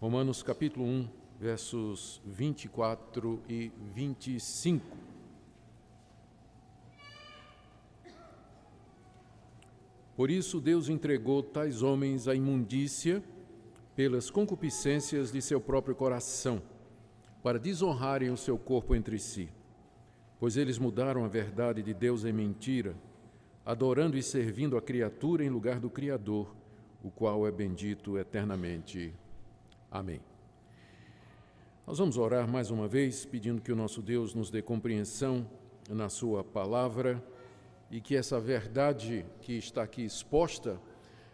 Romanos capítulo 1, versos 24 e 25. Por isso Deus entregou tais homens à imundícia pelas concupiscências de seu próprio coração, para desonrarem o seu corpo entre si. Pois eles mudaram a verdade de Deus em mentira, adorando e servindo a criatura em lugar do Criador, o qual é bendito eternamente. Amém. Nós vamos orar mais uma vez, pedindo que o nosso Deus nos dê compreensão na Sua palavra e que essa verdade que está aqui exposta,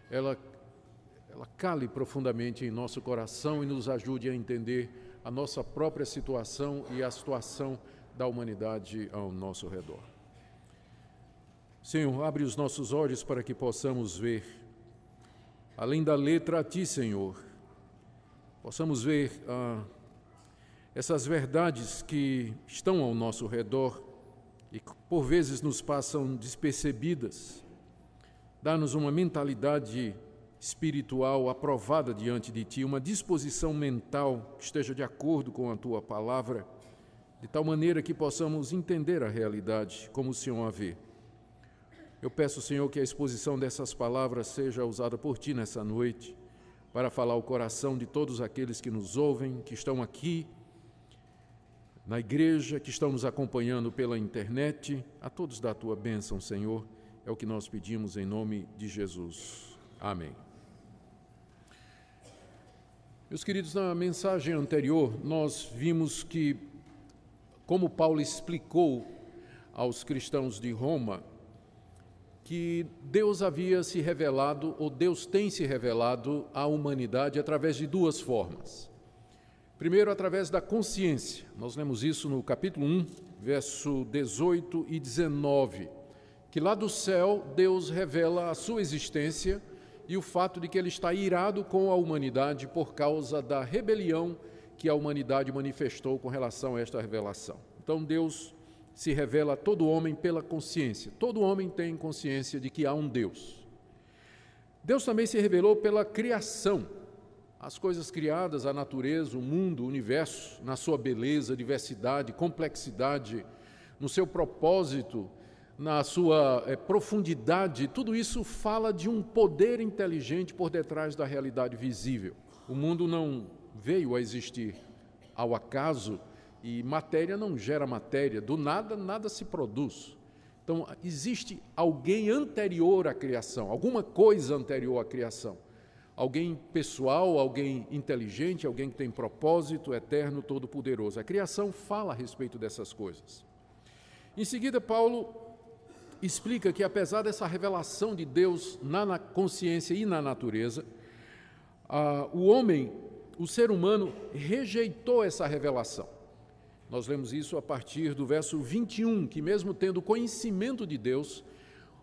ela, ela cale profundamente em nosso coração e nos ajude a entender a nossa própria situação e a situação da humanidade ao nosso redor. Senhor, abre os nossos olhos para que possamos ver, além da letra a Ti, Senhor possamos ver ah, essas verdades que estão ao nosso redor e que por vezes nos passam despercebidas, dá-nos uma mentalidade espiritual aprovada diante de Ti, uma disposição mental que esteja de acordo com a Tua palavra, de tal maneira que possamos entender a realidade como o Senhor a vê. Eu peço, Senhor, que a exposição dessas palavras seja usada por Ti nessa noite para falar o coração de todos aqueles que nos ouvem, que estão aqui na igreja, que estão nos acompanhando pela internet. A todos da tua bênção, Senhor, é o que nós pedimos em nome de Jesus. Amém. Meus queridos, na mensagem anterior, nós vimos que, como Paulo explicou aos cristãos de Roma, que Deus havia se revelado, ou Deus tem se revelado à humanidade através de duas formas. Primeiro, através da consciência. Nós lemos isso no capítulo 1, verso 18 e 19, que lá do céu Deus revela a sua existência e o fato de que ele está irado com a humanidade por causa da rebelião que a humanidade manifestou com relação a esta revelação. Então Deus se revela a todo homem pela consciência. Todo homem tem consciência de que há um Deus. Deus também se revelou pela criação. As coisas criadas, a natureza, o mundo, o universo, na sua beleza, diversidade, complexidade, no seu propósito, na sua é, profundidade, tudo isso fala de um poder inteligente por detrás da realidade visível. O mundo não veio a existir ao acaso, e matéria não gera matéria, do nada nada se produz. Então, existe alguém anterior à criação, alguma coisa anterior à criação. Alguém pessoal, alguém inteligente, alguém que tem propósito eterno, todo-poderoso. A criação fala a respeito dessas coisas. Em seguida, Paulo explica que, apesar dessa revelação de Deus na consciência e na natureza, ah, o homem, o ser humano, rejeitou essa revelação. Nós lemos isso a partir do verso 21, que, mesmo tendo conhecimento de Deus,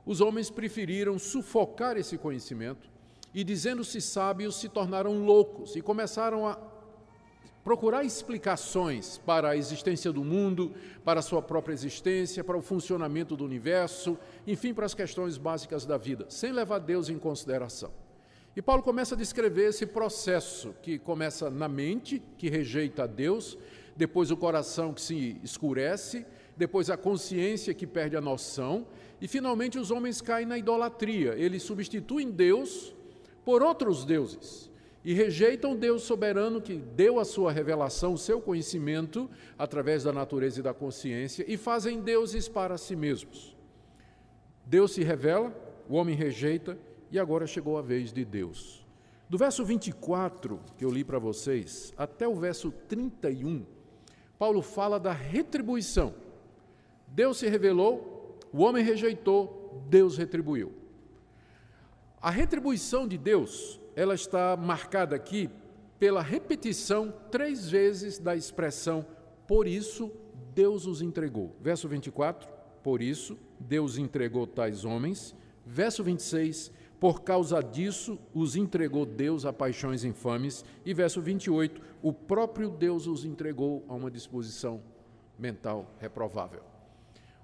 os homens preferiram sufocar esse conhecimento e, dizendo-se sábios, se tornaram loucos e começaram a procurar explicações para a existência do mundo, para a sua própria existência, para o funcionamento do universo, enfim, para as questões básicas da vida, sem levar Deus em consideração. E Paulo começa a descrever esse processo que começa na mente, que rejeita Deus, depois o coração que se escurece, depois a consciência que perde a noção, e finalmente os homens caem na idolatria. Eles substituem Deus por outros deuses e rejeitam Deus soberano que deu a sua revelação, o seu conhecimento, através da natureza e da consciência, e fazem deuses para si mesmos. Deus se revela, o homem rejeita, e agora chegou a vez de Deus. Do verso 24 que eu li para vocês até o verso 31, Paulo fala da retribuição. Deus se revelou, o homem rejeitou, Deus retribuiu. A retribuição de Deus, ela está marcada aqui pela repetição três vezes da expressão por isso Deus os entregou. Verso 24, por isso Deus entregou tais homens. Verso 26, por causa disso, os entregou Deus a paixões infames. E verso 28, o próprio Deus os entregou a uma disposição mental reprovável.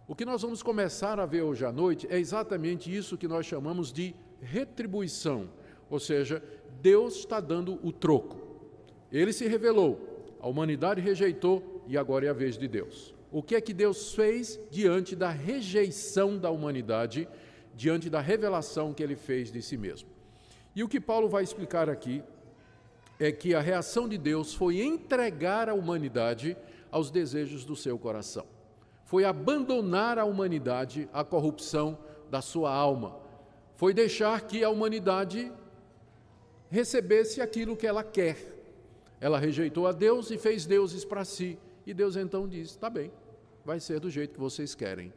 O que nós vamos começar a ver hoje à noite é exatamente isso que nós chamamos de retribuição. Ou seja, Deus está dando o troco. Ele se revelou, a humanidade rejeitou e agora é a vez de Deus. O que é que Deus fez diante da rejeição da humanidade? diante da revelação que ele fez de si mesmo. E o que Paulo vai explicar aqui é que a reação de Deus foi entregar a humanidade aos desejos do seu coração. Foi abandonar a humanidade à corrupção da sua alma. Foi deixar que a humanidade recebesse aquilo que ela quer. Ela rejeitou a Deus e fez deuses para si. E Deus então diz: tá bem, vai ser do jeito que vocês querem.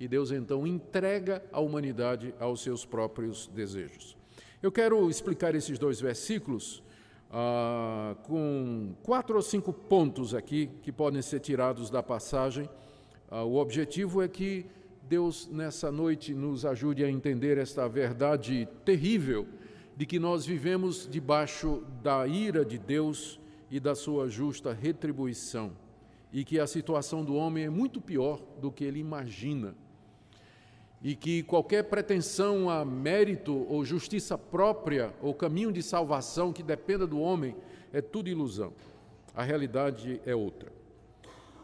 E Deus então entrega a humanidade aos seus próprios desejos. Eu quero explicar esses dois versículos ah, com quatro ou cinco pontos aqui que podem ser tirados da passagem. Ah, o objetivo é que Deus, nessa noite, nos ajude a entender esta verdade terrível de que nós vivemos debaixo da ira de Deus e da sua justa retribuição, e que a situação do homem é muito pior do que ele imagina e que qualquer pretensão a mérito ou justiça própria ou caminho de salvação que dependa do homem é tudo ilusão. A realidade é outra.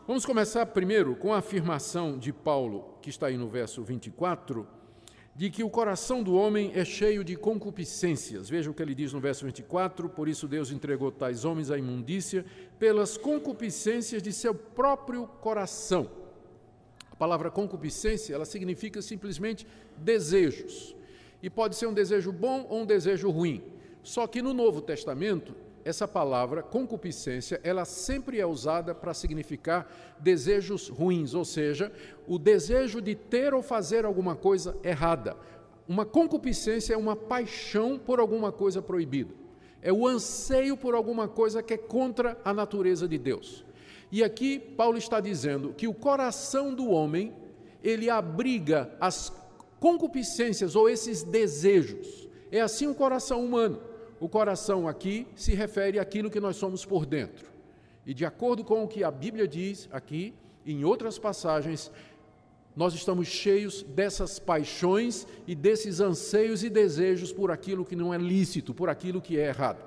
Vamos começar primeiro com a afirmação de Paulo, que está aí no verso 24, de que o coração do homem é cheio de concupiscências. Veja o que ele diz no verso 24: Por isso Deus entregou tais homens à imundícia pelas concupiscências de seu próprio coração a palavra concupiscência, ela significa simplesmente desejos. E pode ser um desejo bom ou um desejo ruim. Só que no Novo Testamento, essa palavra concupiscência, ela sempre é usada para significar desejos ruins, ou seja, o desejo de ter ou fazer alguma coisa errada. Uma concupiscência é uma paixão por alguma coisa proibida. É o anseio por alguma coisa que é contra a natureza de Deus. E aqui Paulo está dizendo que o coração do homem, ele abriga as concupiscências ou esses desejos. É assim o coração humano. O coração aqui se refere àquilo que nós somos por dentro. E de acordo com o que a Bíblia diz aqui, em outras passagens, nós estamos cheios dessas paixões e desses anseios e desejos por aquilo que não é lícito, por aquilo que é errado.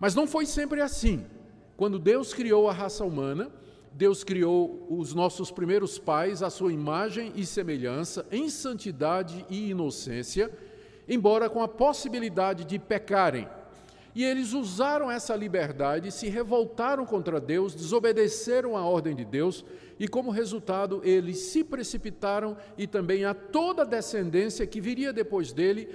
Mas não foi sempre assim. Quando Deus criou a raça humana, Deus criou os nossos primeiros pais à sua imagem e semelhança, em santidade e inocência, embora com a possibilidade de pecarem. E eles usaram essa liberdade, se revoltaram contra Deus, desobedeceram a ordem de Deus, e como resultado, eles se precipitaram e também a toda a descendência que viria depois dele,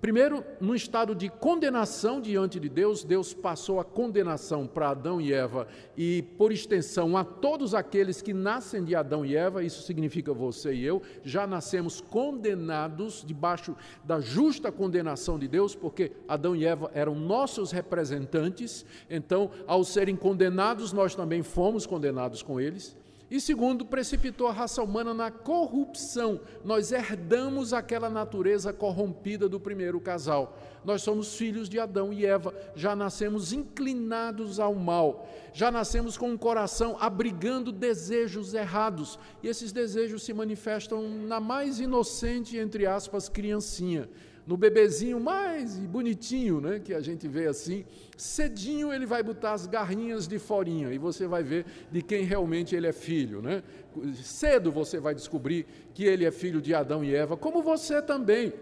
Primeiro, num estado de condenação diante de Deus, Deus passou a condenação para Adão e Eva e, por extensão, a todos aqueles que nascem de Adão e Eva, isso significa você e eu, já nascemos condenados debaixo da justa condenação de Deus, porque Adão e Eva eram nossos representantes, então, ao serem condenados, nós também fomos condenados com eles. E segundo, precipitou a raça humana na corrupção. Nós herdamos aquela natureza corrompida do primeiro casal. Nós somos filhos de Adão e Eva, já nascemos inclinados ao mal, já nascemos com o coração abrigando desejos errados, e esses desejos se manifestam na mais inocente, entre aspas, criancinha no bebezinho mais bonitinho, né, que a gente vê assim, cedinho ele vai botar as garrinhas de forinha e você vai ver de quem realmente ele é filho, né? Cedo você vai descobrir que ele é filho de Adão e Eva, como você também.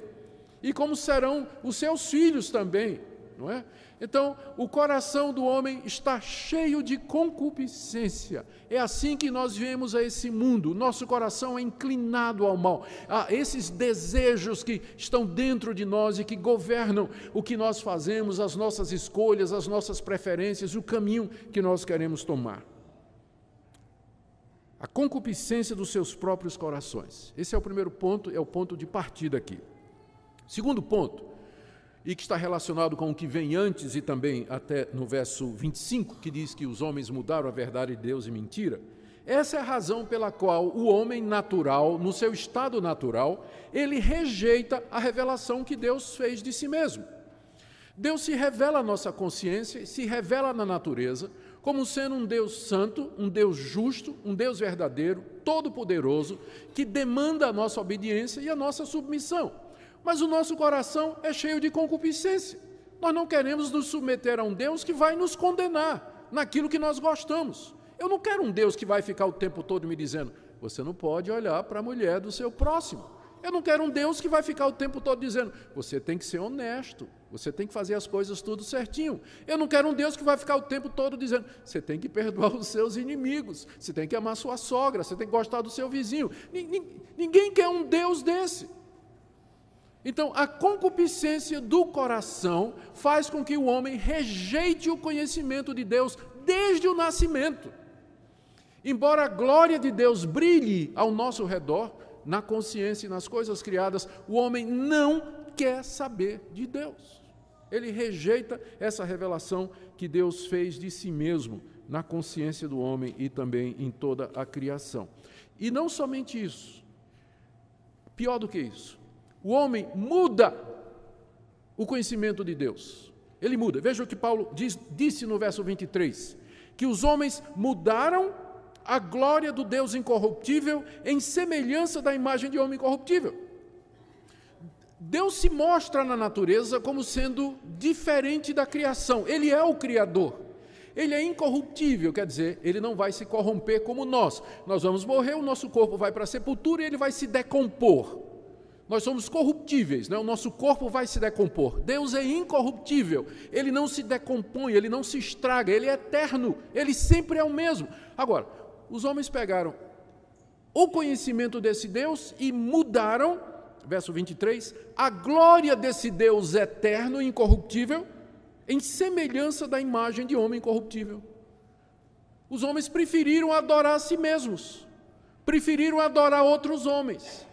E como serão os seus filhos também, não é? Então, o coração do homem está cheio de concupiscência. É assim que nós viemos a esse mundo. Nosso coração é inclinado ao mal, a esses desejos que estão dentro de nós e que governam o que nós fazemos, as nossas escolhas, as nossas preferências, o caminho que nós queremos tomar. A concupiscência dos seus próprios corações. Esse é o primeiro ponto, é o ponto de partida aqui. Segundo ponto, e que está relacionado com o que vem antes e também até no verso 25, que diz que os homens mudaram a verdade de Deus e mentira. Essa é a razão pela qual o homem natural, no seu estado natural, ele rejeita a revelação que Deus fez de si mesmo. Deus se revela à nossa consciência, se revela na natureza, como sendo um Deus santo, um Deus justo, um Deus verdadeiro, todo-poderoso, que demanda a nossa obediência e a nossa submissão. Mas o nosso coração é cheio de concupiscência. Nós não queremos nos submeter a um Deus que vai nos condenar naquilo que nós gostamos. Eu não quero um Deus que vai ficar o tempo todo me dizendo: você não pode olhar para a mulher do seu próximo. Eu não quero um Deus que vai ficar o tempo todo dizendo: você tem que ser honesto, você tem que fazer as coisas tudo certinho. Eu não quero um Deus que vai ficar o tempo todo dizendo: você tem que perdoar os seus inimigos, você tem que amar sua sogra, você tem que gostar do seu vizinho. Ninguém quer um Deus desse. Então, a concupiscência do coração faz com que o homem rejeite o conhecimento de Deus desde o nascimento. Embora a glória de Deus brilhe ao nosso redor, na consciência e nas coisas criadas, o homem não quer saber de Deus. Ele rejeita essa revelação que Deus fez de si mesmo na consciência do homem e também em toda a criação. E não somente isso, pior do que isso, o homem muda o conhecimento de Deus. Ele muda. Veja o que Paulo diz, disse no verso 23: que os homens mudaram a glória do Deus incorruptível em semelhança da imagem de homem corruptível. Deus se mostra na natureza como sendo diferente da criação. Ele é o Criador. Ele é incorruptível, quer dizer, ele não vai se corromper como nós. Nós vamos morrer, o nosso corpo vai para a sepultura e ele vai se decompor. Nós somos corruptíveis, né? o nosso corpo vai se decompor. Deus é incorruptível, ele não se decompõe, ele não se estraga, ele é eterno, ele sempre é o mesmo. Agora, os homens pegaram o conhecimento desse Deus e mudaram, verso 23, a glória desse Deus eterno e incorruptível em semelhança da imagem de homem corruptível. Os homens preferiram adorar a si mesmos, preferiram adorar outros homens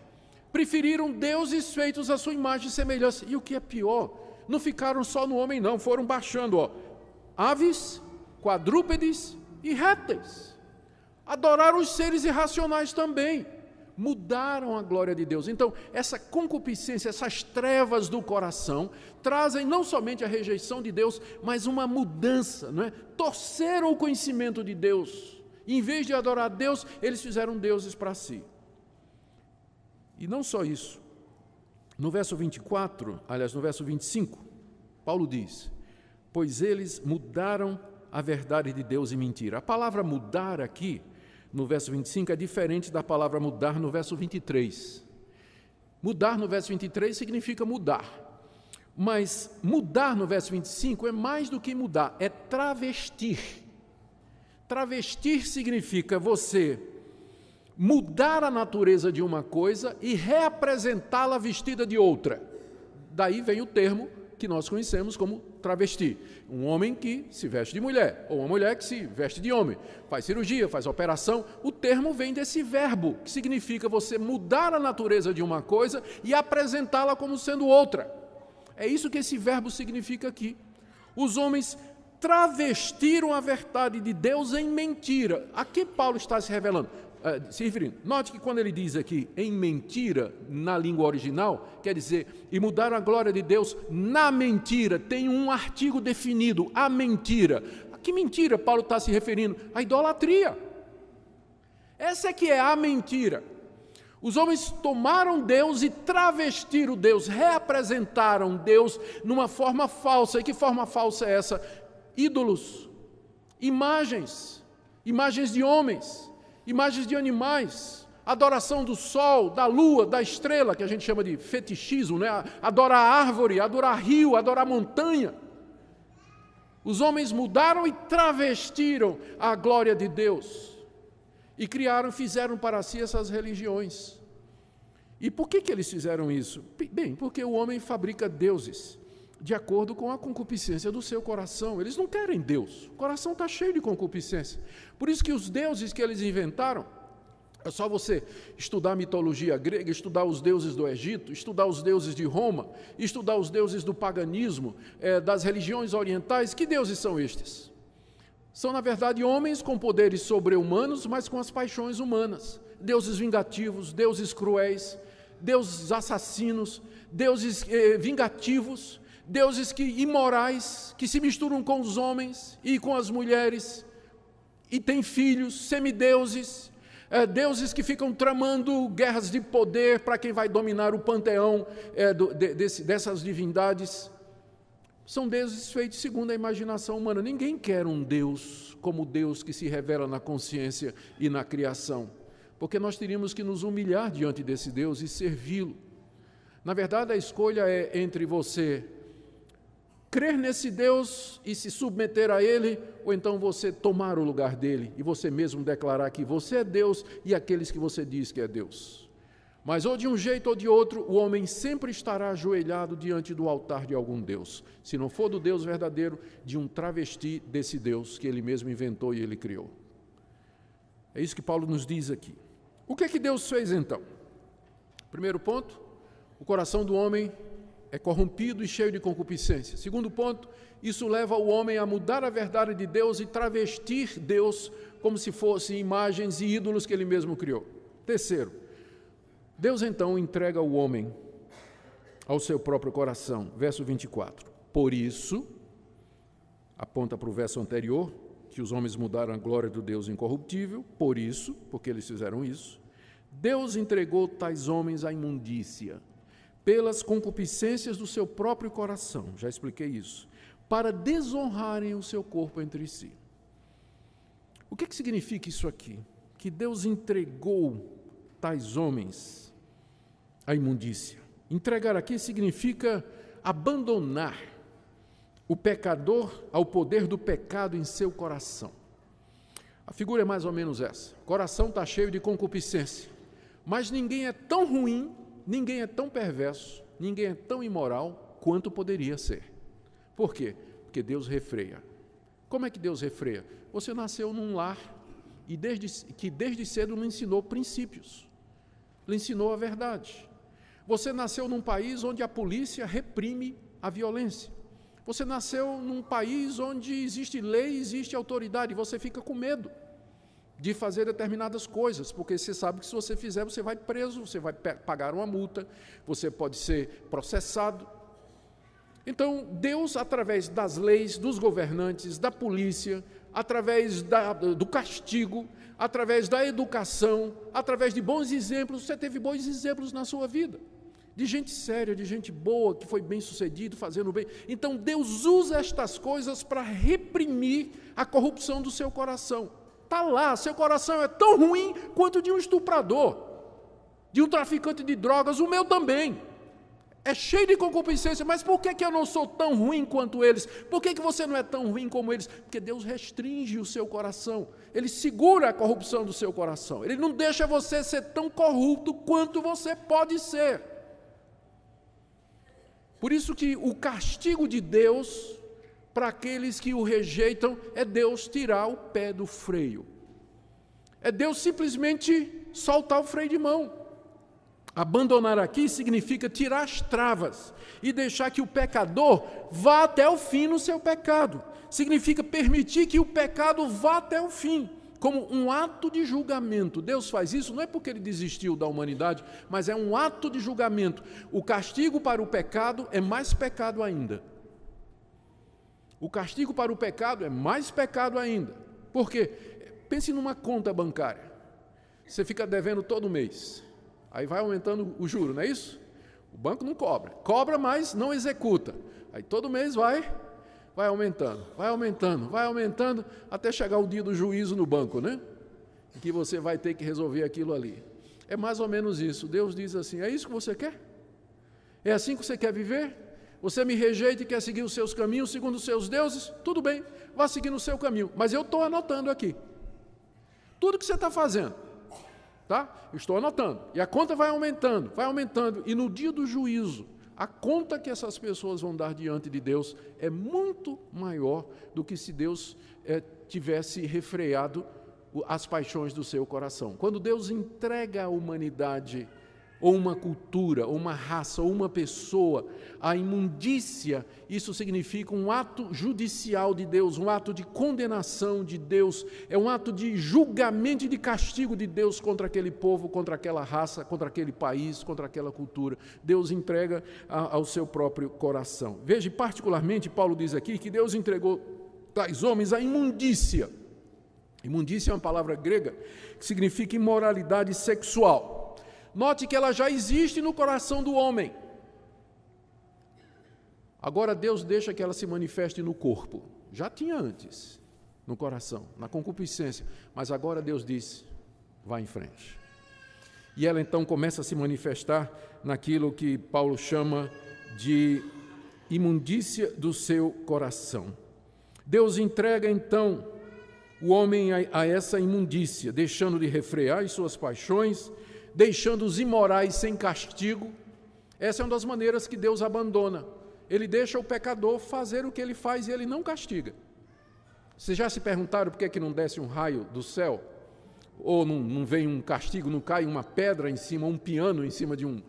preferiram deuses feitos à sua imagem e semelhança. E o que é pior, não ficaram só no homem, não, foram baixando, ó, aves, quadrúpedes e répteis. Adoraram os seres irracionais também. Mudaram a glória de Deus. Então, essa concupiscência, essas trevas do coração, trazem não somente a rejeição de Deus, mas uma mudança, não é? Torceram o conhecimento de Deus. Em vez de adorar a Deus, eles fizeram deuses para si. E não só isso. No verso 24, aliás, no verso 25, Paulo diz: Pois eles mudaram a verdade de Deus em mentira. A palavra mudar aqui, no verso 25, é diferente da palavra mudar no verso 23. Mudar no verso 23 significa mudar. Mas mudar no verso 25 é mais do que mudar, é travestir. Travestir significa você mudar a natureza de uma coisa e reapresentá-la vestida de outra. Daí vem o termo que nós conhecemos como travesti. Um homem que se veste de mulher, ou uma mulher que se veste de homem, faz cirurgia, faz operação. O termo vem desse verbo, que significa você mudar a natureza de uma coisa e apresentá-la como sendo outra. É isso que esse verbo significa aqui. Os homens travestiram a verdade de Deus em mentira. A que Paulo está se revelando? Uh, note que quando ele diz aqui em mentira, na língua original, quer dizer, e mudaram a glória de Deus na mentira, tem um artigo definido, a mentira. A que mentira Paulo está se referindo? A idolatria. Essa é que é a mentira. Os homens tomaram Deus e travestiram Deus, reapresentaram Deus numa forma falsa. E que forma falsa é essa? Ídolos, imagens, imagens de homens imagens de animais, adoração do sol, da lua, da estrela, que a gente chama de fetichismo, né? adorar árvore, adorar rio, adorar montanha. Os homens mudaram e travestiram a glória de Deus. E criaram, fizeram para si essas religiões. E por que, que eles fizeram isso? Bem, porque o homem fabrica deuses de acordo com a concupiscência do seu coração. Eles não querem Deus. O coração está cheio de concupiscência. Por isso que os deuses que eles inventaram, é só você estudar a mitologia grega, estudar os deuses do Egito, estudar os deuses de Roma, estudar os deuses do paganismo, é, das religiões orientais. Que deuses são estes? São, na verdade, homens com poderes sobre-humanos, mas com as paixões humanas. Deuses vingativos, deuses cruéis, deuses assassinos, deuses eh, vingativos deuses que imorais, que se misturam com os homens e com as mulheres, e têm filhos, semideuses, é, deuses que ficam tramando guerras de poder para quem vai dominar o panteão é, do, de, desse, dessas divindades. São deuses feitos segundo a imaginação humana. Ninguém quer um Deus como Deus que se revela na consciência e na criação, porque nós teríamos que nos humilhar diante desse Deus e servi-lo. Na verdade, a escolha é entre você crer nesse Deus e se submeter a Ele, ou então você tomar o lugar dele e você mesmo declarar que você é Deus e aqueles que você diz que é Deus. Mas ou de um jeito ou de outro, o homem sempre estará ajoelhado diante do altar de algum Deus, se não for do Deus verdadeiro, de um travesti desse Deus que ele mesmo inventou e ele criou. É isso que Paulo nos diz aqui. O que é que Deus fez então? Primeiro ponto, o coração do homem é corrompido e cheio de concupiscência. Segundo ponto, isso leva o homem a mudar a verdade de Deus e travestir Deus como se fossem imagens e ídolos que ele mesmo criou. Terceiro, Deus então entrega o homem ao seu próprio coração. Verso 24. Por isso, aponta para o verso anterior, que os homens mudaram a glória do Deus incorruptível, por isso, porque eles fizeram isso, Deus entregou tais homens à imundícia pelas concupiscências do seu próprio coração, já expliquei isso, para desonrarem o seu corpo entre si. O que, é que significa isso aqui? Que Deus entregou tais homens à imundícia. Entregar aqui significa abandonar o pecador ao poder do pecado em seu coração. A figura é mais ou menos essa: o coração está cheio de concupiscência, mas ninguém é tão ruim Ninguém é tão perverso, ninguém é tão imoral quanto poderia ser. Por quê? Porque Deus refreia. Como é que Deus refreia? Você nasceu num lar e desde, que desde cedo lhe ensinou princípios, lhe ensinou a verdade. Você nasceu num país onde a polícia reprime a violência. Você nasceu num país onde existe lei, existe autoridade, você fica com medo de fazer determinadas coisas, porque você sabe que se você fizer, você vai preso, você vai pagar uma multa, você pode ser processado. Então, Deus, através das leis, dos governantes, da polícia, através da, do castigo, através da educação, através de bons exemplos, você teve bons exemplos na sua vida. De gente séria, de gente boa, que foi bem sucedido, fazendo bem. Então, Deus usa estas coisas para reprimir a corrupção do seu coração. Está lá, seu coração é tão ruim quanto de um estuprador, de um traficante de drogas, o meu também. É cheio de concupiscência, mas por que, que eu não sou tão ruim quanto eles? Por que, que você não é tão ruim como eles? Porque Deus restringe o seu coração, Ele segura a corrupção do seu coração, Ele não deixa você ser tão corrupto quanto você pode ser. Por isso que o castigo de Deus para aqueles que o rejeitam é Deus tirar o pé do freio. É Deus simplesmente soltar o freio de mão. Abandonar aqui significa tirar as travas e deixar que o pecador vá até o fim no seu pecado. Significa permitir que o pecado vá até o fim como um ato de julgamento. Deus faz isso não é porque ele desistiu da humanidade, mas é um ato de julgamento. O castigo para o pecado é mais pecado ainda. O castigo para o pecado é mais pecado ainda. Por quê? Pense numa conta bancária. Você fica devendo todo mês. Aí vai aumentando o juro, não é isso? O banco não cobra. Cobra, mas não executa. Aí todo mês vai vai aumentando, vai aumentando, vai aumentando até chegar o dia do juízo no banco, né? que você vai ter que resolver aquilo ali. É mais ou menos isso. Deus diz assim: "É isso que você quer? É assim que você quer viver? Você me rejeita e quer seguir os seus caminhos segundo os seus deuses? Tudo bem, vá seguir no seu caminho. Mas eu estou anotando aqui. Tudo que você está fazendo. Tá? Estou anotando. E a conta vai aumentando, vai aumentando. E no dia do juízo, a conta que essas pessoas vão dar diante de Deus é muito maior do que se Deus é, tivesse refreado as paixões do seu coração. Quando Deus entrega a humanidade ou uma cultura, ou uma raça, ou uma pessoa, a imundícia, isso significa um ato judicial de Deus, um ato de condenação de Deus, é um ato de julgamento e de castigo de Deus contra aquele povo, contra aquela raça, contra aquele país, contra aquela cultura. Deus entrega a, ao seu próprio coração. Veja, particularmente, Paulo diz aqui que Deus entregou tais homens à imundícia. Imundícia é uma palavra grega que significa imoralidade sexual. Note que ela já existe no coração do homem. Agora Deus deixa que ela se manifeste no corpo. Já tinha antes, no coração, na concupiscência. Mas agora Deus diz: vá em frente. E ela então começa a se manifestar naquilo que Paulo chama de imundícia do seu coração. Deus entrega então o homem a, essa imundícia, deixando de refrear as suas paixões, deixando os imorais sem castigo. Essa é uma das maneiras que Deus abandona. Ele deixa o pecador fazer o que ele faz e ele não castiga. Vocês já se perguntaram por que, é que não desce um raio do céu? Ou não, não vem um castigo, não cai uma pedra em cima, um piano em cima de um,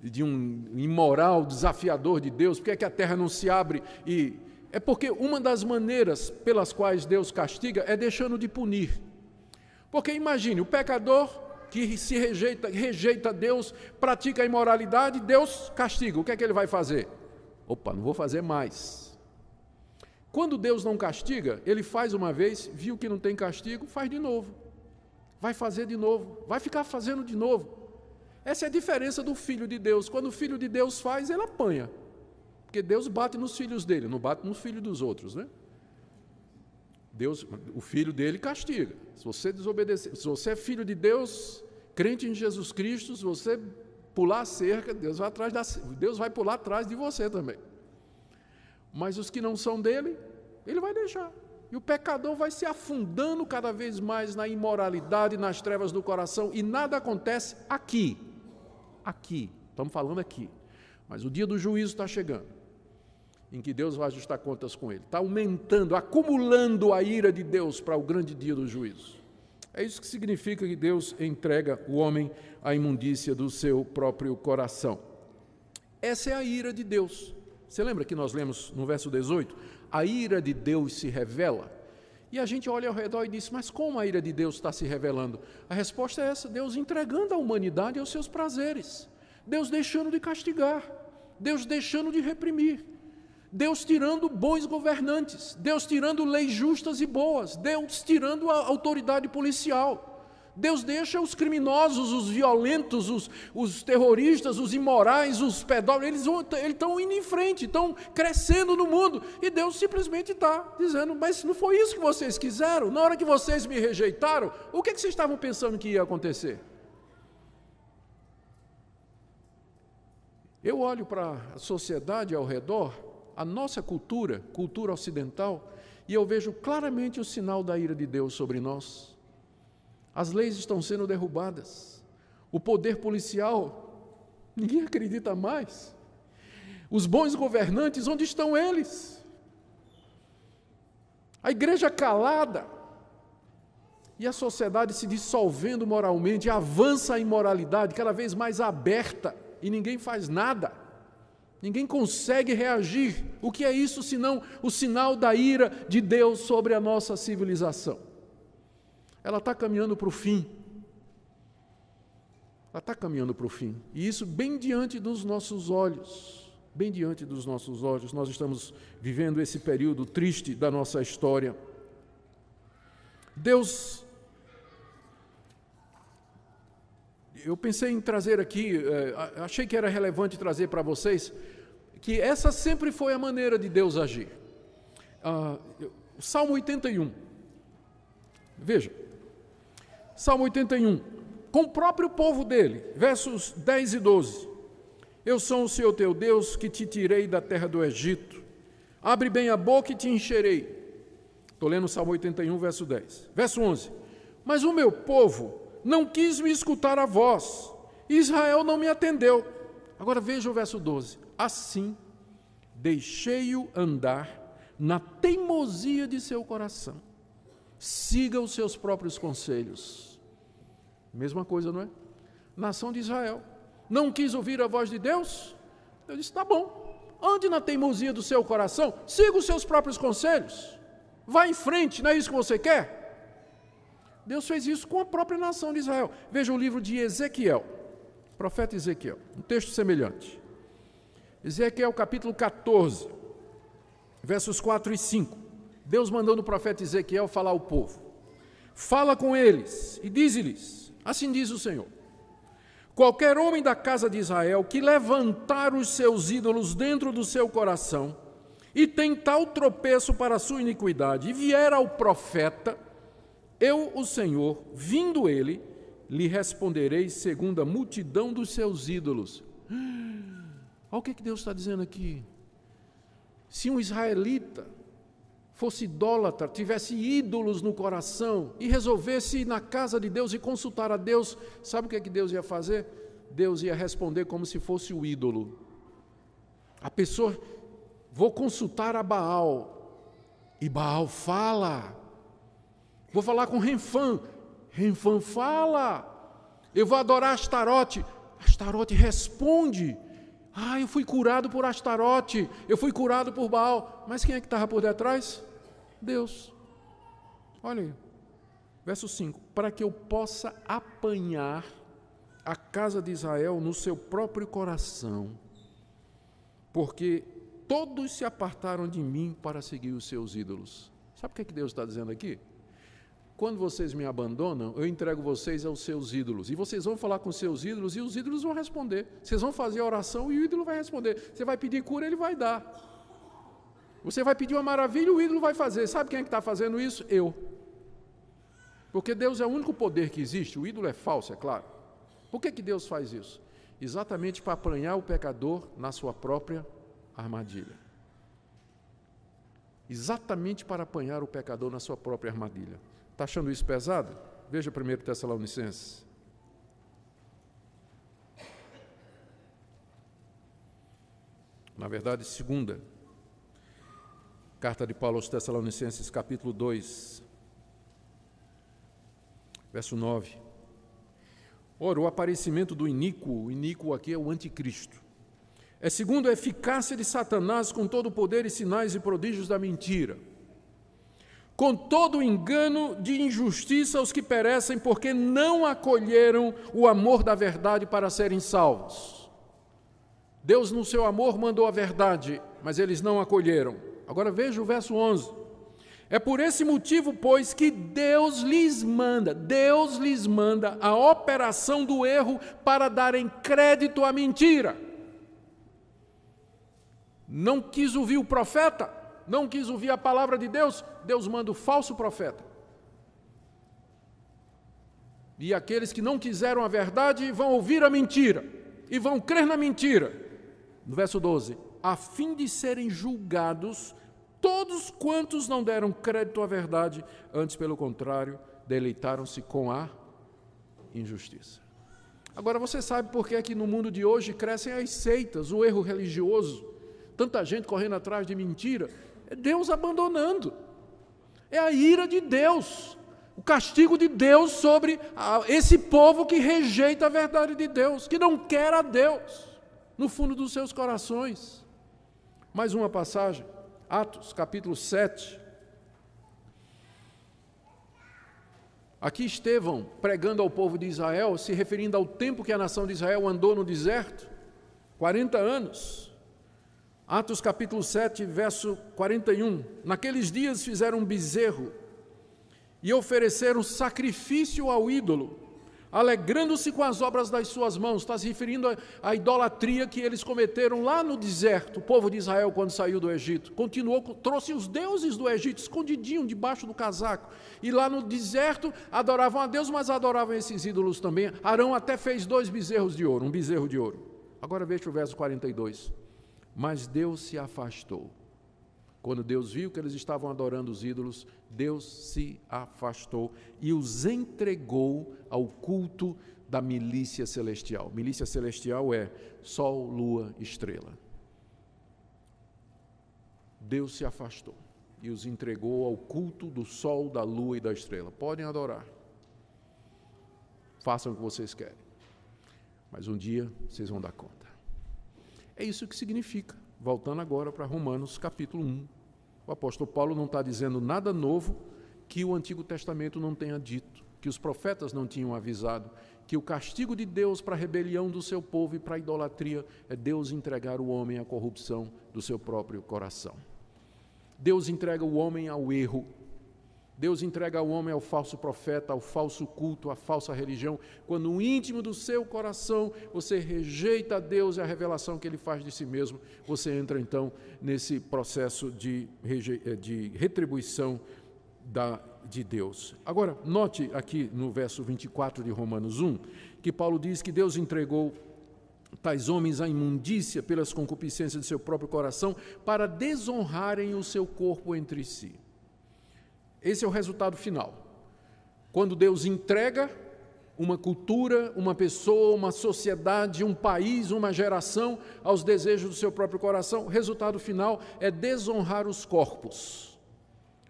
de um imoral desafiador de Deus? Por que, é que a terra não se abre? E é porque uma das maneiras pelas quais Deus castiga é deixando de punir. Porque imagine, o pecador que se rejeita, rejeita Deus, pratica a imoralidade, Deus castiga. O que é que ele vai fazer? Opa, não vou fazer mais. Quando Deus não castiga, ele faz uma vez, viu que não tem castigo, faz de novo. Vai fazer de novo, vai ficar fazendo de novo. Essa é a diferença do filho de Deus. Quando o filho de Deus faz, ele apanha. Porque Deus bate nos filhos dele, não bate nos filhos dos outros, né? Deus, o filho dele castiga. Se você desobedecer, se você é filho de Deus, crente em Jesus Cristo, se você pular a cerca, Deus vai atrás da, Deus vai pular atrás de você também. Mas os que não são dele, ele vai deixar. E o pecador vai se afundando cada vez mais na imoralidade, nas trevas do coração, e nada acontece aqui. Aqui, estamos falando aqui. Mas o dia do juízo está chegando em que Deus vai ajustar contas com ele. Está aumentando, acumulando a ira de Deus para o grande dia do juízo. É isso que significa que Deus entrega o homem à imundícia do seu próprio coração. Essa é a ira de Deus. Você lembra que nós lemos no verso 18? A ira de Deus se revela. E a gente olha ao redor e diz: Mas como a ira de Deus está se revelando? A resposta é essa: Deus entregando a humanidade aos seus prazeres, Deus deixando de castigar, Deus deixando de reprimir, Deus tirando bons governantes, Deus tirando leis justas e boas, Deus tirando a autoridade policial. Deus deixa os criminosos, os violentos, os, os terroristas, os imorais, os pedófilos, eles, eles estão indo em frente, estão crescendo no mundo. E Deus simplesmente está dizendo: Mas não foi isso que vocês quiseram? Na hora que vocês me rejeitaram, o que, que vocês estavam pensando que ia acontecer? Eu olho para a sociedade ao redor a nossa cultura, cultura ocidental, e eu vejo claramente o sinal da ira de Deus sobre nós. As leis estão sendo derrubadas, o poder policial, ninguém acredita mais. Os bons governantes, onde estão eles? A igreja calada e a sociedade se dissolvendo moralmente, avança a imoralidade cada vez mais aberta e ninguém faz nada. Ninguém consegue reagir. O que é isso senão o sinal da ira de Deus sobre a nossa civilização? Ela está caminhando para o fim. Ela está caminhando para o fim. E isso bem diante dos nossos olhos. Bem diante dos nossos olhos. Nós estamos vivendo esse período triste da nossa história. Deus eu pensei em trazer aqui, eh, achei que era relevante trazer para vocês, que essa sempre foi a maneira de Deus agir. Ah, Salmo 81. Veja. Salmo 81. Com o próprio povo dele, versos 10 e 12. Eu sou o Senhor teu Deus que te tirei da terra do Egito. Abre bem a boca e te encherei. Estou lendo Salmo 81, verso 10. Verso 11. Mas o meu povo não quis me escutar a voz, Israel não me atendeu. Agora veja o verso 12: Assim deixei-o andar na teimosia de seu coração, siga os seus próprios conselhos. Mesma coisa, não é? Nação de Israel, não quis ouvir a voz de Deus? Eu disse: tá bom, ande na teimosia do seu coração, siga os seus próprios conselhos, vá em frente, não é isso que você quer? Deus fez isso com a própria nação de Israel. Veja o livro de Ezequiel, profeta Ezequiel, um texto semelhante. Ezequiel capítulo 14, versos 4 e 5. Deus mandando o profeta Ezequiel falar ao povo: Fala com eles e dize-lhes: Assim diz o Senhor. Qualquer homem da casa de Israel que levantar os seus ídolos dentro do seu coração e tem tal tropeço para a sua iniquidade e vier ao profeta eu, o Senhor, vindo ele, lhe responderei segundo a multidão dos seus ídolos. Olha o que, é que Deus está dizendo aqui. Se um israelita fosse idólatra, tivesse ídolos no coração e resolvesse ir na casa de Deus e consultar a Deus, sabe o que, é que Deus ia fazer? Deus ia responder como se fosse o ídolo. A pessoa, vou consultar a Baal. E Baal fala. Vou falar com Renfan. Renfan fala. Eu vou adorar Astarote. Astarote responde. Ah, eu fui curado por Astarote. Eu fui curado por Baal. Mas quem é que estava por detrás? Deus. Olha aí. Verso 5: Para que eu possa apanhar a casa de Israel no seu próprio coração, porque todos se apartaram de mim para seguir os seus ídolos. Sabe o que, é que Deus está dizendo aqui? Quando vocês me abandonam, eu entrego vocês aos seus ídolos. E vocês vão falar com seus ídolos e os ídolos vão responder. Vocês vão fazer a oração e o ídolo vai responder. Você vai pedir cura, ele vai dar. Você vai pedir uma maravilha, o ídolo vai fazer. Sabe quem é que está fazendo isso? Eu. Porque Deus é o único poder que existe, o ídolo é falso, é claro. Por que, que Deus faz isso? Exatamente para apanhar o pecador na sua própria armadilha. Exatamente para apanhar o pecador na sua própria armadilha. Está achando isso pesado? Veja primeiro Tessalonicenses. Na verdade, segunda. Carta de Paulo aos Tessalonicenses, capítulo 2, verso 9. Ora, o aparecimento do iníquo, o iníquo aqui é o anticristo, é segundo a eficácia de Satanás com todo o poder e sinais e prodígios da mentira com todo o engano de injustiça aos que perecem porque não acolheram o amor da verdade para serem salvos. Deus, no seu amor, mandou a verdade, mas eles não acolheram. Agora veja o verso 11. É por esse motivo, pois, que Deus lhes manda, Deus lhes manda a operação do erro para darem crédito à mentira. Não quis ouvir o profeta, não quis ouvir a palavra de Deus, Deus manda o falso profeta. E aqueles que não quiseram a verdade vão ouvir a mentira e vão crer na mentira. No verso 12: a fim de serem julgados todos quantos não deram crédito à verdade, antes, pelo contrário, deleitaram-se com a injustiça. Agora você sabe por que é que no mundo de hoje crescem as seitas, o erro religioso, tanta gente correndo atrás de mentira, é Deus abandonando. É a ira de Deus. O castigo de Deus sobre esse povo que rejeita a verdade de Deus, que não quer a Deus no fundo dos seus corações. Mais uma passagem, Atos capítulo 7. Aqui Estevão, pregando ao povo de Israel, se referindo ao tempo que a nação de Israel andou no deserto 40 anos. Atos capítulo 7, verso 41. Naqueles dias fizeram um bezerro e ofereceram sacrifício ao ídolo, alegrando-se com as obras das suas mãos. Está se referindo à idolatria que eles cometeram lá no deserto, o povo de Israel, quando saiu do Egito. Continuou, trouxe os deuses do Egito, escondidinho debaixo do casaco. E lá no deserto adoravam a Deus, mas adoravam esses ídolos também. Arão até fez dois bezerros de ouro, um bezerro de ouro. Agora veja o verso 42. Mas Deus se afastou. Quando Deus viu que eles estavam adorando os ídolos, Deus se afastou e os entregou ao culto da milícia celestial. Milícia celestial é sol, lua, estrela. Deus se afastou e os entregou ao culto do sol, da lua e da estrela. Podem adorar. Façam o que vocês querem. Mas um dia vocês vão dar conta. É isso que significa. Voltando agora para Romanos capítulo 1. O apóstolo Paulo não está dizendo nada novo que o Antigo Testamento não tenha dito, que os profetas não tinham avisado, que o castigo de Deus para a rebelião do seu povo e para a idolatria é Deus entregar o homem à corrupção do seu próprio coração. Deus entrega o homem ao erro Deus entrega o homem ao falso profeta, ao falso culto, à falsa religião, quando no íntimo do seu coração você rejeita a Deus e a revelação que ele faz de si mesmo, você entra então nesse processo de, eh, de retribuição da, de Deus. Agora, note aqui no verso 24 de Romanos 1 que Paulo diz que Deus entregou tais homens à imundícia pelas concupiscências de seu próprio coração para desonrarem o seu corpo entre si. Esse é o resultado final. Quando Deus entrega uma cultura, uma pessoa, uma sociedade, um país, uma geração aos desejos do seu próprio coração, o resultado final é desonrar os corpos,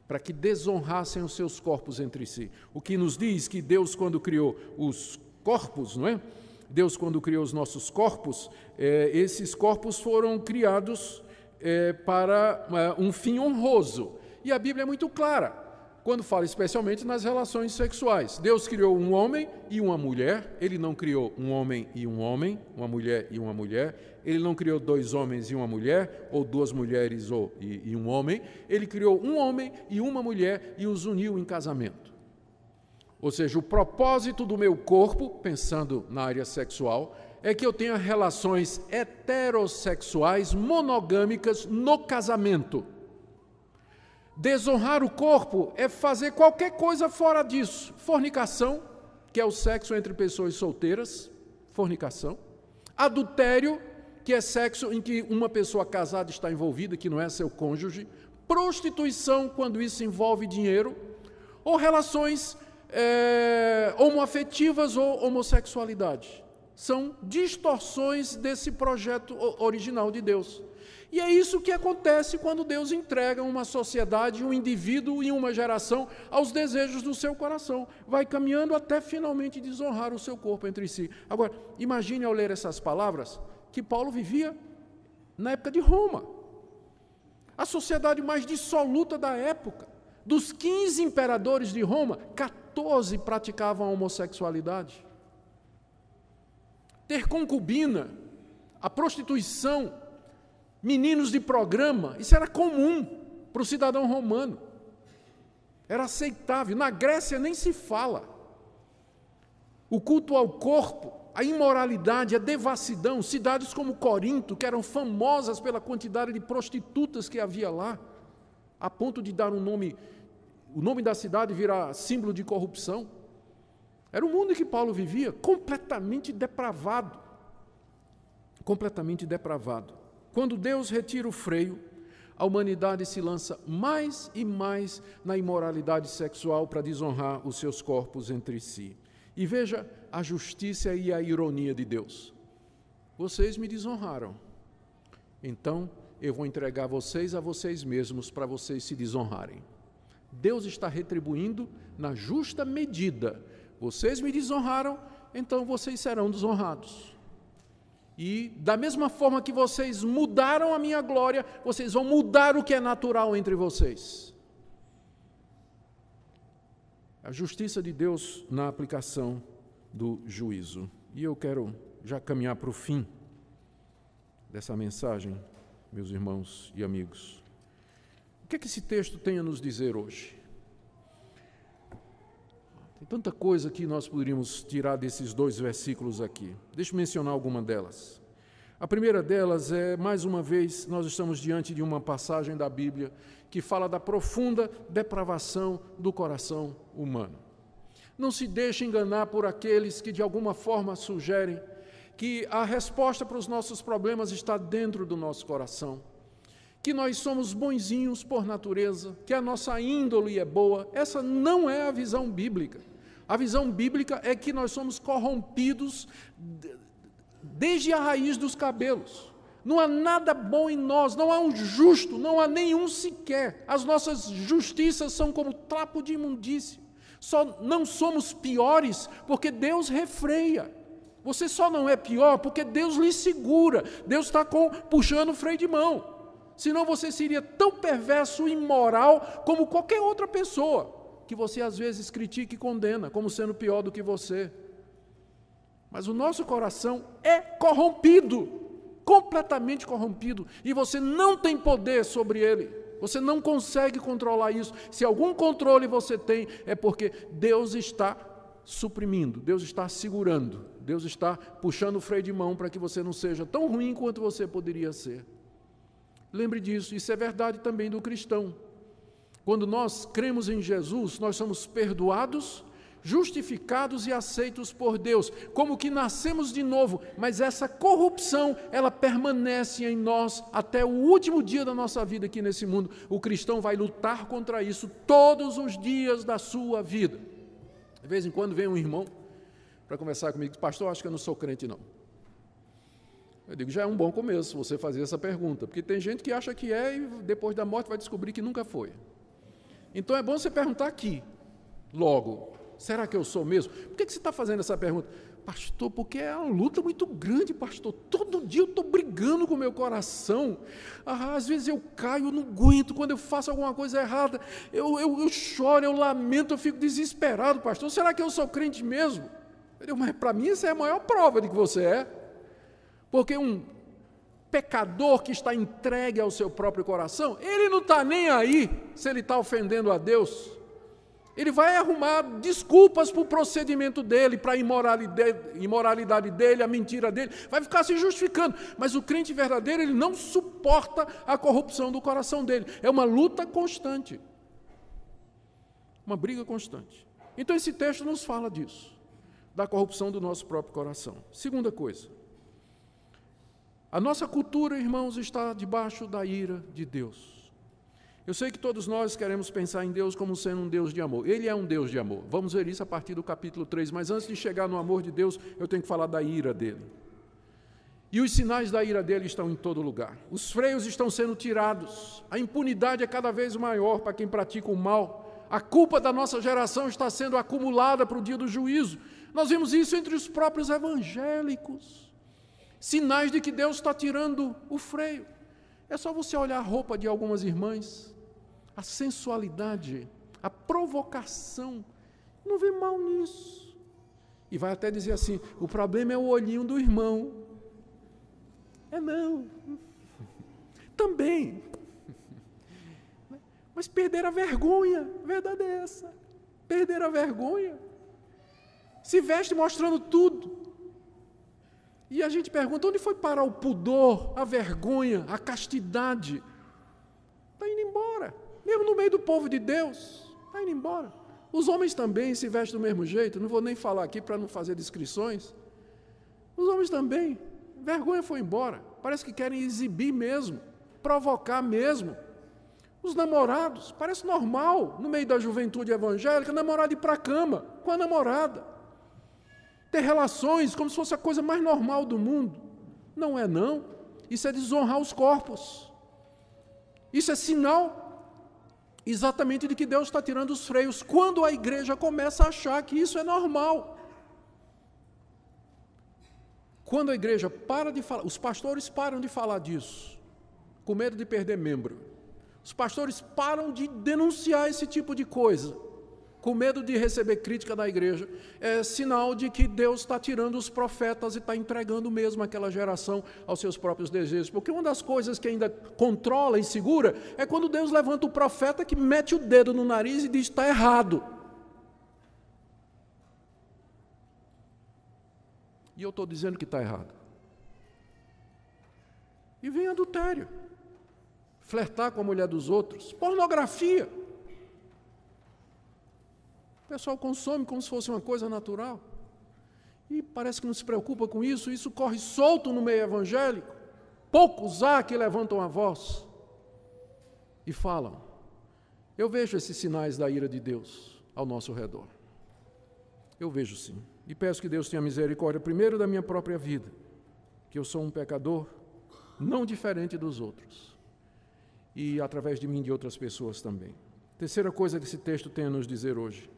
para que desonrassem os seus corpos entre si. O que nos diz que Deus, quando criou os corpos, não é? Deus, quando criou os nossos corpos, é, esses corpos foram criados é, para é, um fim honroso. E a Bíblia é muito clara quando fala especialmente nas relações sexuais. Deus criou um homem e uma mulher, ele não criou um homem e um homem, uma mulher e uma mulher, ele não criou dois homens e uma mulher, ou duas mulheres ou, e, e um homem, ele criou um homem e uma mulher e os uniu em casamento. Ou seja, o propósito do meu corpo, pensando na área sexual, é que eu tenha relações heterossexuais monogâmicas no casamento. Desonrar o corpo é fazer qualquer coisa fora disso. Fornicação, que é o sexo entre pessoas solteiras, fornicação. Adultério, que é sexo em que uma pessoa casada está envolvida, que não é seu cônjuge. Prostituição, quando isso envolve dinheiro. Ou relações é, homoafetivas ou homossexualidade. São distorções desse projeto original de Deus. E é isso que acontece quando Deus entrega uma sociedade, um indivíduo e uma geração aos desejos do seu coração. Vai caminhando até finalmente desonrar o seu corpo entre si. Agora, imagine ao ler essas palavras que Paulo vivia na época de Roma. A sociedade mais dissoluta da época. Dos 15 imperadores de Roma, 14 praticavam a homossexualidade. Ter concubina, a prostituição, meninos de programa, isso era comum para o cidadão romano. Era aceitável. Na Grécia nem se fala. O culto ao corpo, a imoralidade, a devassidão, cidades como Corinto, que eram famosas pela quantidade de prostitutas que havia lá, a ponto de dar um nome, o nome da cidade virar símbolo de corrupção. Era o mundo em que Paulo vivia, completamente depravado. Completamente depravado. Quando Deus retira o freio, a humanidade se lança mais e mais na imoralidade sexual para desonrar os seus corpos entre si. E veja a justiça e a ironia de Deus. Vocês me desonraram. Então eu vou entregar vocês a vocês mesmos para vocês se desonrarem. Deus está retribuindo na justa medida. Vocês me desonraram, então vocês serão desonrados. E da mesma forma que vocês mudaram a minha glória, vocês vão mudar o que é natural entre vocês. A justiça de Deus na aplicação do juízo. E eu quero já caminhar para o fim dessa mensagem, meus irmãos e amigos. O que, é que esse texto tem a nos dizer hoje? Tem tanta coisa que nós poderíamos tirar desses dois versículos aqui. Deixa eu mencionar alguma delas. A primeira delas é, mais uma vez, nós estamos diante de uma passagem da Bíblia que fala da profunda depravação do coração humano. Não se deixe enganar por aqueles que de alguma forma sugerem que a resposta para os nossos problemas está dentro do nosso coração que nós somos bonzinhos por natureza, que a nossa índole é boa. Essa não é a visão bíblica. A visão bíblica é que nós somos corrompidos desde a raiz dos cabelos. Não há nada bom em nós, não há um justo, não há nenhum sequer. As nossas justiças são como trapo de imundícia. Só não somos piores porque Deus refreia. Você só não é pior porque Deus lhe segura. Deus está puxando o freio de mão senão você seria tão perverso e imoral como qualquer outra pessoa que você às vezes critica e condena como sendo pior do que você. Mas o nosso coração é corrompido, completamente corrompido, e você não tem poder sobre ele. Você não consegue controlar isso. Se algum controle você tem, é porque Deus está suprimindo, Deus está segurando, Deus está puxando o freio de mão para que você não seja tão ruim quanto você poderia ser. Lembre disso, isso é verdade também do cristão. Quando nós cremos em Jesus, nós somos perdoados, justificados e aceitos por Deus, como que nascemos de novo, mas essa corrupção, ela permanece em nós até o último dia da nossa vida aqui nesse mundo. O cristão vai lutar contra isso todos os dias da sua vida. De vez em quando vem um irmão para conversar comigo, pastor, acho que eu não sou crente não. Eu digo, já é um bom começo você fazer essa pergunta, porque tem gente que acha que é e depois da morte vai descobrir que nunca foi. Então é bom você perguntar aqui, logo: será que eu sou mesmo? Por que, que você está fazendo essa pergunta? Pastor, porque é uma luta muito grande, pastor. Todo dia eu estou brigando com o meu coração. Ah, às vezes eu caio, eu não aguento. Quando eu faço alguma coisa errada, eu, eu, eu choro, eu lamento, eu fico desesperado, pastor. Será que eu sou crente mesmo? para mim essa é a maior prova de que você é. Porque um pecador que está entregue ao seu próprio coração, ele não está nem aí se ele está ofendendo a Deus. Ele vai arrumar desculpas para o procedimento dele, para a imoralidade, imoralidade dele, a mentira dele, vai ficar se justificando. Mas o crente verdadeiro, ele não suporta a corrupção do coração dele. É uma luta constante, uma briga constante. Então, esse texto nos fala disso, da corrupção do nosso próprio coração. Segunda coisa, a nossa cultura, irmãos, está debaixo da ira de Deus. Eu sei que todos nós queremos pensar em Deus como sendo um Deus de amor. Ele é um Deus de amor. Vamos ver isso a partir do capítulo 3. Mas antes de chegar no amor de Deus, eu tenho que falar da ira dele. E os sinais da ira dele estão em todo lugar. Os freios estão sendo tirados. A impunidade é cada vez maior para quem pratica o mal. A culpa da nossa geração está sendo acumulada para o dia do juízo. Nós vimos isso entre os próprios evangélicos sinais de que Deus está tirando o freio. É só você olhar a roupa de algumas irmãs, a sensualidade, a provocação. Não vê mal nisso. E vai até dizer assim: o problema é o olhinho do irmão. É não. Também. Mas perder a vergonha, a verdade é essa. Perder a vergonha. Se veste mostrando tudo. E a gente pergunta: onde foi parar o pudor, a vergonha, a castidade? Está indo embora, mesmo no meio do povo de Deus, está indo embora. Os homens também se vestem do mesmo jeito, não vou nem falar aqui para não fazer descrições. Os homens também, vergonha foi embora, parece que querem exibir mesmo, provocar mesmo. Os namorados, parece normal no meio da juventude evangélica, namorado ir para a cama com a namorada ter relações como se fosse a coisa mais normal do mundo. Não é não. Isso é desonrar os corpos. Isso é sinal exatamente de que Deus está tirando os freios quando a igreja começa a achar que isso é normal. Quando a igreja para de falar, os pastores param de falar disso, com medo de perder membro. Os pastores param de denunciar esse tipo de coisa com medo de receber crítica da igreja, é sinal de que Deus está tirando os profetas e está entregando mesmo aquela geração aos seus próprios desejos. Porque uma das coisas que ainda controla e segura é quando Deus levanta o profeta que mete o dedo no nariz e diz: está errado. E eu estou dizendo que está errado. E vem adultério, flertar com a mulher dos outros, pornografia. O pessoal consome como se fosse uma coisa natural. E parece que não se preocupa com isso, isso corre solto no meio evangélico. Poucos há que levantam a voz e falam. Eu vejo esses sinais da ira de Deus ao nosso redor. Eu vejo sim. E peço que Deus tenha misericórdia, primeiro da minha própria vida, que eu sou um pecador não diferente dos outros, e através de mim de outras pessoas também. Terceira coisa que esse texto tem a nos dizer hoje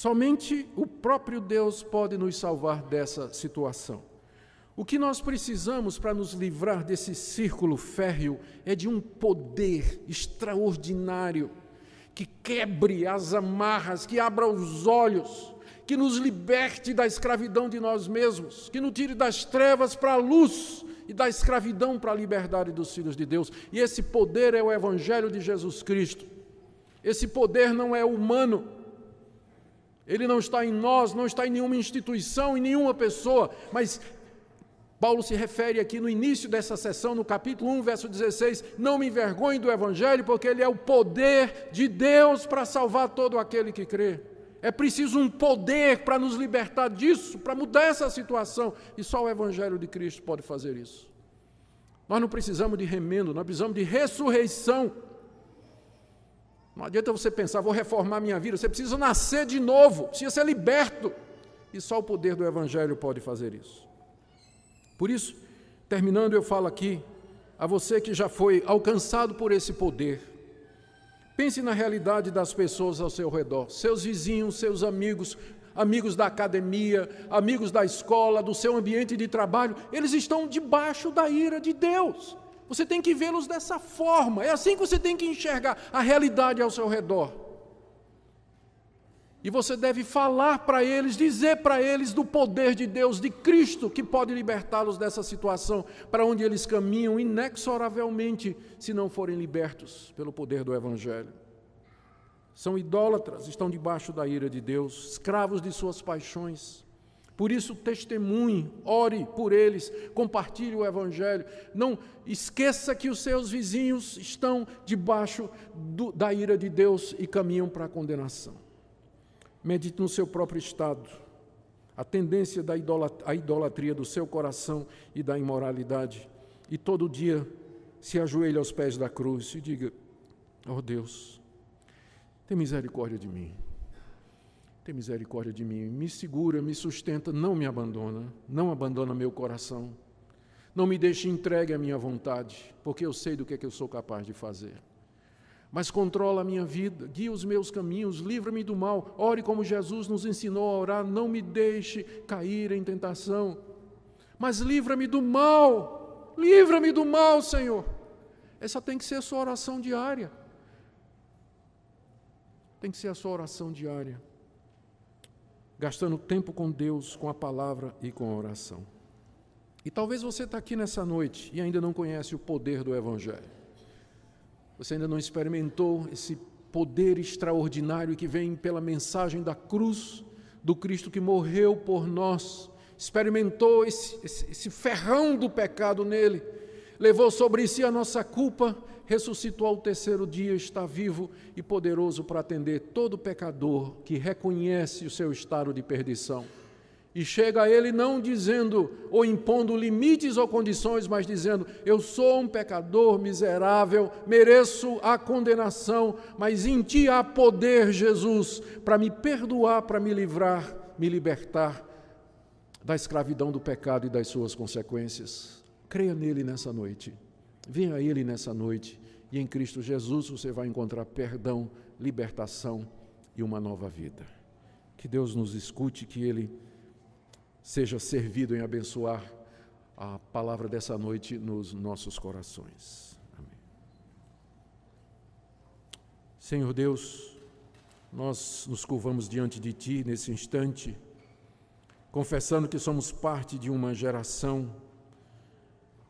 Somente o próprio Deus pode nos salvar dessa situação. O que nós precisamos para nos livrar desse círculo férreo é de um poder extraordinário que quebre as amarras, que abra os olhos, que nos liberte da escravidão de nós mesmos, que nos tire das trevas para a luz e da escravidão para a liberdade dos filhos de Deus. E esse poder é o Evangelho de Jesus Cristo. Esse poder não é humano ele não está em nós, não está em nenhuma instituição, em nenhuma pessoa, mas Paulo se refere aqui no início dessa sessão, no capítulo 1, verso 16: Não me envergonhe do Evangelho, porque ele é o poder de Deus para salvar todo aquele que crê. É preciso um poder para nos libertar disso, para mudar essa situação, e só o Evangelho de Cristo pode fazer isso. Nós não precisamos de remendo, nós precisamos de ressurreição não adianta você pensar, vou reformar minha vida. Você precisa nascer de novo, precisa ser liberto. E só o poder do Evangelho pode fazer isso. Por isso, terminando, eu falo aqui a você que já foi alcançado por esse poder. Pense na realidade das pessoas ao seu redor, seus vizinhos, seus amigos, amigos da academia, amigos da escola, do seu ambiente de trabalho, eles estão debaixo da ira de Deus. Você tem que vê-los dessa forma. É assim que você tem que enxergar a realidade ao seu redor. E você deve falar para eles, dizer para eles do poder de Deus, de Cristo, que pode libertá-los dessa situação, para onde eles caminham inexoravelmente, se não forem libertos pelo poder do Evangelho. São idólatras, estão debaixo da ira de Deus, escravos de suas paixões. Por isso, testemunhe, ore por eles, compartilhe o Evangelho. Não esqueça que os seus vizinhos estão debaixo do, da ira de Deus e caminham para a condenação. Medite no seu próprio estado, a tendência da idolatria, idolatria do seu coração e da imoralidade. E todo dia se ajoelhe aos pés da cruz e diga: Oh Deus, tem misericórdia de mim. Tem misericórdia de mim, me segura, me sustenta, não me abandona, não abandona meu coração. Não me deixe entregue à minha vontade, porque eu sei do que é que eu sou capaz de fazer. Mas controla a minha vida, guia os meus caminhos, livra-me do mal. Ore como Jesus nos ensinou a orar, não me deixe cair em tentação. Mas livra-me do mal. Livra-me do mal, Senhor. Essa tem que ser a sua oração diária. Tem que ser a sua oração diária gastando tempo com Deus, com a palavra e com a oração. E talvez você está aqui nessa noite e ainda não conhece o poder do Evangelho. Você ainda não experimentou esse poder extraordinário que vem pela mensagem da cruz do Cristo que morreu por nós, experimentou esse, esse, esse ferrão do pecado nele levou sobre si a nossa culpa, ressuscitou ao terceiro dia, está vivo e poderoso para atender todo pecador que reconhece o seu estado de perdição. E chega a ele não dizendo ou impondo limites ou condições, mas dizendo: Eu sou um pecador miserável, mereço a condenação, mas em ti há poder, Jesus, para me perdoar, para me livrar, me libertar da escravidão do pecado e das suas consequências. Creia nele nessa noite. Venha a ele nessa noite. E em Cristo Jesus você vai encontrar perdão, libertação e uma nova vida. Que Deus nos escute, que ele seja servido em abençoar a palavra dessa noite nos nossos corações. Amém. Senhor Deus, nós nos curvamos diante de Ti nesse instante, confessando que somos parte de uma geração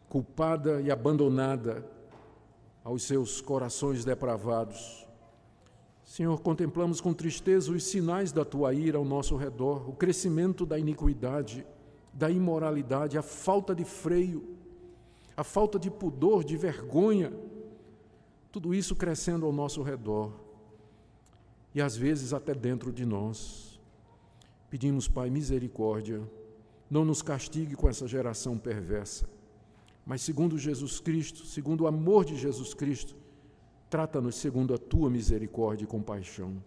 culpada e abandonada aos seus corações depravados. Senhor, contemplamos com tristeza os sinais da tua ira ao nosso redor, o crescimento da iniquidade, da imoralidade, a falta de freio, a falta de pudor, de vergonha, tudo isso crescendo ao nosso redor e às vezes até dentro de nós. Pedimos, Pai, misericórdia, não nos castigue com essa geração perversa mas segundo Jesus Cristo, segundo o amor de Jesus Cristo, trata-nos segundo a tua misericórdia e compaixão.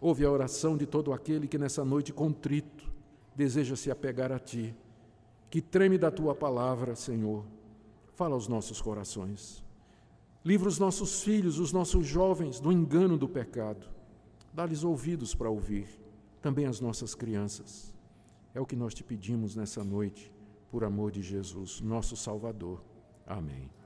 Ouve a oração de todo aquele que nessa noite contrito deseja se apegar a ti, que treme da tua palavra, Senhor. Fala aos nossos corações. Livra os nossos filhos, os nossos jovens do engano do pecado. Dá-lhes ouvidos para ouvir, também as nossas crianças. É o que nós te pedimos nessa noite por amor de Jesus, nosso Salvador. Amém.